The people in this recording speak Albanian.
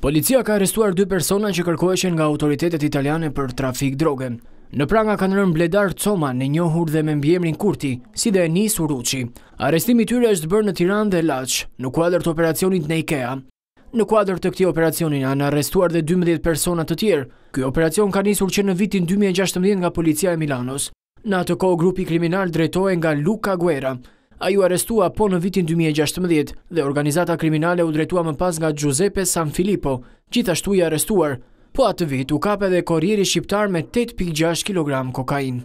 Policia ka arrestuar dy persona që kërkoheshen nga autoritetet italiane për trafik droge. Në pranga kanë rënë Bledar Coma, në njohur dhe me mbjemrin Kurti, si dhe Nis Uruqi. Arestimi tyre është bërë në Tiran dhe Lach, në kuadrë të operacionit në Ikea. Në kuadrë të këti operacionin, anë arrestuar dhe 12 persona të tjerë. Kjo operacion ka njësur që në vitin 2016 nga policia e Milanos. Në atë kohë, grupi kriminal drejtojnë nga Luka Guera, A ju arestua po në vitin 2016 dhe organizata kriminale u drejtua më pas nga Giuseppe San Filippo, gjithashtu i arestuar, po atë vit u kape dhe korjeri shqiptar me 8.6 kg kokain.